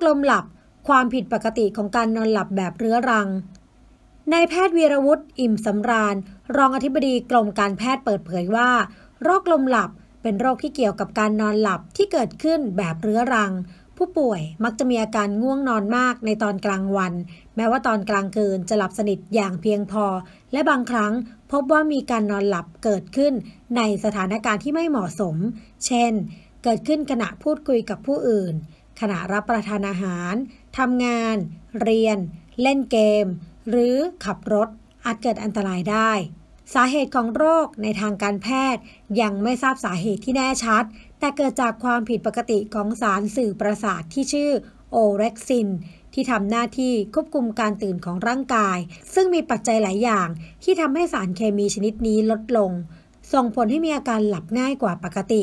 คลมหลับ ความผิดปกติของการนอนหลับแบบเรื้อรังนายแพทย์วีรวุฒิอิ่มสำราญ รองอธิบดีกรมการแพทย์เปิดเผยว่า โรคลมหลับ เป็นโรคที่เกี่ยวกับการนอนหลับที่เกิดขึ้นแบบเรื้อรัง ผู้ป่วยมักจะมีอาการง่วงนอนมากในตอนกลางวัน แม้ว่าตอนกลางคืนจะหลับสนิทอย่างเพียงพอ และบางครั้งพบว่ามีการนอนหลับเกิดขึ้น ในสถานการณ์ที่ไม่เหมาะสม เช่น เกิดขึ้นขณะพูดคุยกับผู้อื่นขณะรับประทานอาหาร ทำงาน เรียน เล่นเกม หรือขับรถอาจเกิดอันตรายได้ สาเหตุของโรคในทางการแพทย์ ยังไม่ทราบสาเหตุที่แน่ชัด แต่เกิดจากความผิดปกติของสารสื่อประสาทที่ชื่อโอเร็กซินที่ทำหน้าที่ควบคุมการตื่นของร่างกาย ซึ่งมีปัจจัยหลายอย่างที่ทำให้สารเคมีชนิดนี้ลดลงส่งผลให้มีอาการหลับง่ายกว่าปกติ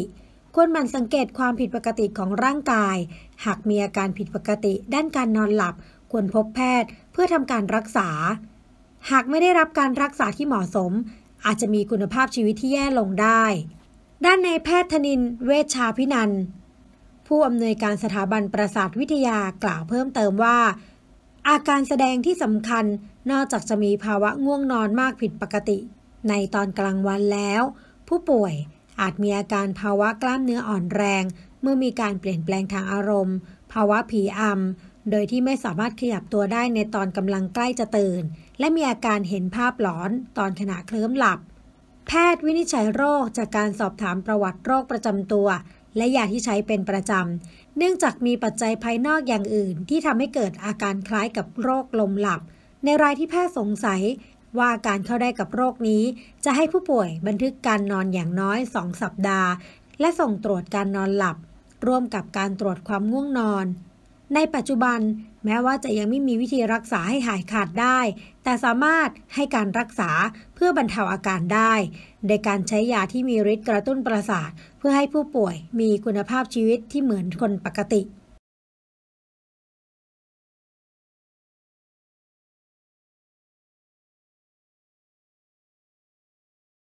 ควรมันสังเกตความผิดปกติของร่างกาย หากมีอาการผิดปกติ ด้านการนอนหลับควรพบแพทย์เพื่อทำการรักษา หากไม่ได้รับการรักษาที่เหมาะสม อาจจะมีคุณภาพชีวิตที่แย่ลงได้ ด้านในแพทย์ธนินเวชชาพินันผู้อำนวยการสถาบันประสาทวิทยากล่าวเพิ่มเติมว่า อาการแสดงที่สำคัญ นอกจากจะมีภาวะง่วงนอนมากผิดปกติ ในตอนกลางวันแล้ว ผู้ป่วยอาจมีอาการภาวะกล้ามเนื้ออ่อนแรง เมื่อมีการเปลี่ยนแปลงทางอารมณ์ ภาวะผีอำโดยที่ไม่สามารถขยับตัวได้ในตอนกำลังใกล้จะตื่น และมีอาการเห็นภาพหลอนตอนขณะเคลิ้มหลับ แพทย์วินิจฉัยโรคจากการสอบถามประวัติโรคประจำตัว และยาที่ใช้เป็นประจำเนื่องจากมีปัจจัยภายนอกอย่างอื่นที่ทำให้เกิดอาการคล้ายกับโรคลมหลับ ในรายที่แพทย์สงสัยว่าการเข้าได้กับโรคนี้จะให้ผู้ป่วยบันทึกการนอนอย่างน้อย 2 สัปดาห์ และส่งตรวจการนอนหลับ ร่วมกับการตรวจความง่วงนอน ในปัจจุบันแม้ว่าจะยังไม่มีวิธีรักษาให้หายขาดได้ แต่สามารถให้การรักษาเพื่อบรรเทาอาการได้ในการใช้ยาที่มีฤทธิ์กระตุ้นประสาท เพื่อให้ผู้ป่วยมีคุณภาพชีวิตที่เหมือนคนปกติ